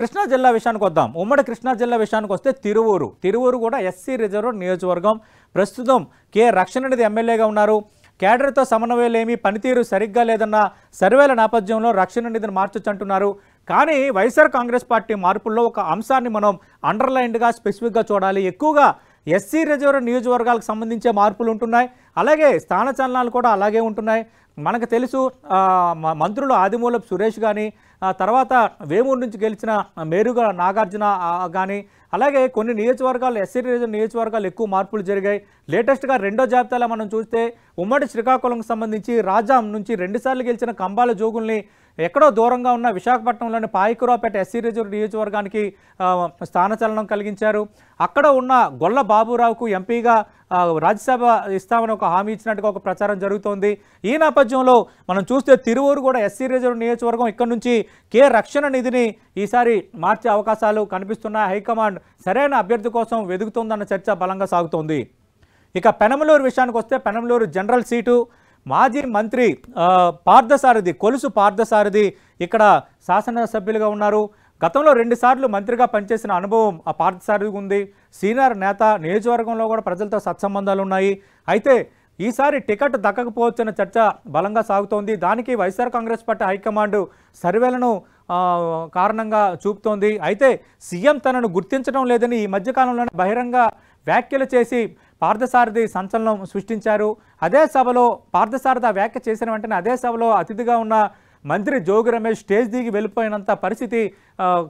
కృష్ణా జిల్లా విషయానికి వద్దాం ఉమ్మడి కృష్ణా జిల్లా విషయానికి వస్తే తిరువూరు తిరువూరు కూడా ఎస్సీ రిజర్వ్ నియోజకవర్గం ప్రస్తుతం కె రక్షణనిధి ఎమ్మెల్యేగా ఉన్నారు కేడర్తో సమన్వయలేమి పనితీరు సరిగ్గా లేదన్న సర్వేల నేపథ్యంలో రక్షణనిధిని మార్చొచ్చంటున్నారు కానీ వైఎస్ఆర్ కాంగ్రెస్ పార్టీ మార్పుల్లో ఒక అంశాన్ని మనం అండర్లైన్డ్గా స్పెసిఫిక్గా చూడాలి ఎక్కువగా ఎస్సీ రిజర్వ్ నియోజకవర్గాలకు సంబంధించే మార్పులు ఉంటున్నాయి అలాగే స్థాన చలనాలు కూడా అలాగే ఉంటున్నాయి మనకు తెలుసు మంత్రులు ఆదిమూలపు సురేష్ కానీ తర్వాత వేమూరు నుంచి గెలిచిన మేరుగా నాగార్జున కానీ అలాగే కొన్ని నియోజకవర్గాలు ఎస్సీ రిజర్వ్ నియోజకవర్గాలు ఎక్కువ మార్పులు జరిగాయి లేటెస్ట్గా రెండో జాబితాలో మనం చూస్తే ఉమ్మడి శ్రీకాకుళంకి సంబంధించి రాజాం నుంచి రెండుసార్లు గెలిచిన కంబాల జోగుల్ని ఎక్కడో దూరంగా ఉన్న విశాఖపట్నంలోని పాయకురావుపేట ఎస్సీ రిజర్వ్ నియోజకవర్గానికి స్థానచలనం కలిగించారు అక్కడ ఉన్న గొల్ల బాబురావుకు ఎంపీగా రాజ్యసభ ఇస్తామని ఒక హామీ ఇచ్చినట్టుగా ఒక ప్రచారం జరుగుతోంది ఈ నేపథ్యంలో మనం చూస్తే తిరువూరు కూడా ఎస్సీ రిజర్వ్ నియోజకవర్గం ఇక్కడ నుంచి కే రక్షణ నిధిని ఈసారి మార్చే అవకాశాలు కనిపిస్తున్నాయి హైకమాండ్ సరైన అభ్యర్థి కోసం వెదుగుతోందన్న చర్చ బలంగా సాగుతోంది ఇక పెనమలూరు విషయానికి వస్తే పెనమలూరు జనరల్ సీటు మాజీ మంత్రి పార్థసారథి కొలుసు పార్థసారథి ఇక్కడ శాసనసభ్యులుగా ఉన్నారు గతంలో రెండుసార్లు మంత్రిగా పనిచేసిన అనుభవం ఆ పార్థసారథికి ఉంది సీనియర్ నేత నియోజకవర్గంలో కూడా ప్రజలతో సత్సంబంధాలు ఉన్నాయి అయితే ఈసారి టికెట్ దక్కకపోవచ్చన్న చర్చ బలంగా సాగుతోంది దానికి వైఎస్ఆర్ కాంగ్రెస్ పార్టీ హైకమాండ్ సర్వేలను కారణంగా చూపుతోంది అయితే సీఎం తనను గుర్తించడం లేదని ఈ మధ్యకాలంలోనే బహిరంగ వ్యాఖ్యలు చేసి పార్థసారథి సంచలనం సృష్టించారు అదే సభలో పార్థసారథి వ్యాఖ్య చేసిన వెంటనే అదే సభలో అతిథిగా ఉన్న మంత్రి జోగి రమేష్ స్టేజ్ దిగి వెళ్ళిపోయినంత పరిస్థితి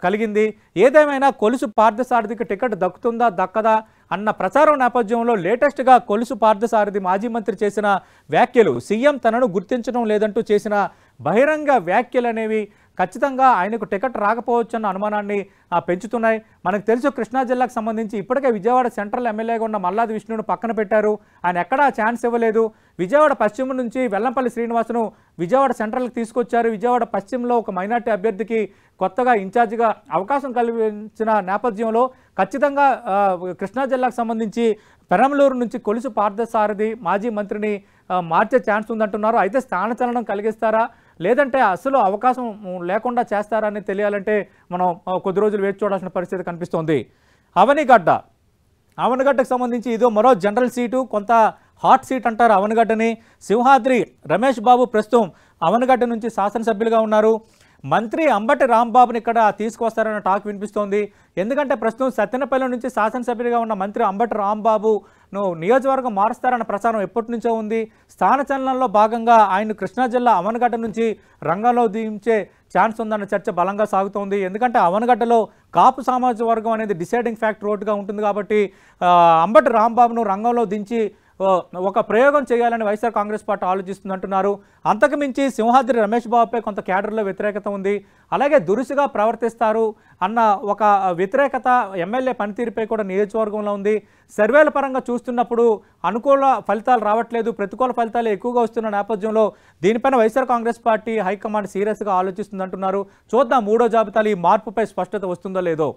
కలిగింది ఏదేమైనా కొలుసు పార్థసారథికి టికెట్ దక్కుతుందా దక్కదా అన్న ప్రచారం నేపథ్యంలో లేటెస్ట్గా కొలుసు పార్థసారథి మాజీ మంత్రి చేసిన వ్యాఖ్యలు సీఎం తనను గుర్తించడం లేదంటూ చేసిన బహిరంగ వ్యాఖ్యలనేవి ఖచ్చితంగా ఆయనకు టికెట్ రాకపోవచ్చు అన్న అనుమానాన్ని పెంచుతున్నాయి మనకు తెలుసు కృష్ణా జిల్లాకు సంబంధించి ఇప్పటికే విజయవాడ సెంట్రల్ ఎమ్మెల్యేగా ఉన్న మల్లాది విష్ణును పక్కన పెట్టారు ఆయన ఎక్కడా ఛాన్స్ ఇవ్వలేదు విజయవాడ పశ్చిమ నుంచి వెల్లంపల్లి శ్రీనివాసును విజయవాడ సెంట్రల్కి తీసుకొచ్చారు విజయవాడ పశ్చిమలో ఒక మైనార్టీ అభ్యర్థికి కొత్తగా ఇన్ఛార్జిగా అవకాశం కల్పించిన నేపథ్యంలో ఖచ్చితంగా కృష్ణా జిల్లాకు సంబంధించి పెరంలూరు నుంచి కొలుసు పార్థసారథి మాజీ మంత్రిని మార్చే ఛాన్స్ ఉందంటున్నారు అయితే స్థానచలనం కలిగిస్తారా లేదంటే అసలు అవకాశం లేకుండా చేస్తారని తెలియాలంటే మనం కొద్ది రోజులు వేచి చూడాల్సిన పరిస్థితి కనిపిస్తోంది అవనిగడ్డ అవనిగడ్డకు సంబంధించి ఇదో మరో జనరల్ సీటు కొంత హాట్ సీట్ అంటారు అవనగడ్డని సింహాద్రి రమేష్ బాబు ప్రస్తుతం అవనగడ్డ నుంచి శాసనసభ్యులుగా ఉన్నారు మంత్రి అంబటి రాంబాబుని ఇక్కడ తీసుకొస్తారన్న టాక్ వినిపిస్తోంది ఎందుకంటే ప్రస్తుతం సత్యనపల్లి నుంచి శాసనసభ్యుడిగా ఉన్న మంత్రి అంబటి రాంబాబును నియోజకవర్గం మారుస్తారన్న ప్రచారం ఎప్పటి నుంచో ఉంది స్థానచలనంలో భాగంగా ఆయన కృష్ణా జిల్లా అవనగడ్డ నుంచి రంగంలో దించే ఛాన్స్ ఉందన్న చర్చ బలంగా సాగుతోంది ఎందుకంటే అవనగడ్డలో కాపు సామాజిక వర్గం అనేది డిసైడింగ్ ఫ్యాక్టర్ ఓటుగా ఉంటుంది కాబట్టి అంబటి రాంబాబును రంగంలో దించి ఒక ప్రయోగం చేయాలని వైఎస్ఆర్ కాంగ్రెస్ పార్టీ ఆలోచిస్తుందంటున్నారు అంతకుమించి సింహాద్రి రమేష్ బాబుపై కొంత క్యాడర్లో వ్యతిరేకత ఉంది అలాగే దురుసుగా ప్రవర్తిస్తారు అన్న ఒక వ్యతిరేకత ఎమ్మెల్యే పనితీరుపై కూడా నియోజకవర్గంలో ఉంది సర్వేల పరంగా చూస్తున్నప్పుడు అనుకూల ఫలితాలు రావట్లేదు ప్రతికూల ఫలితాలు ఎక్కువగా వస్తున్న నేపథ్యంలో దీనిపైన వైఎస్ఆర్ కాంగ్రెస్ పార్టీ హైకమాండ్ సీరియస్గా ఆలోచిస్తుందంటున్నారు చూద్దాం మూడో జాబితాలు ఈ మార్పుపై స్పష్టత వస్తుందో లేదో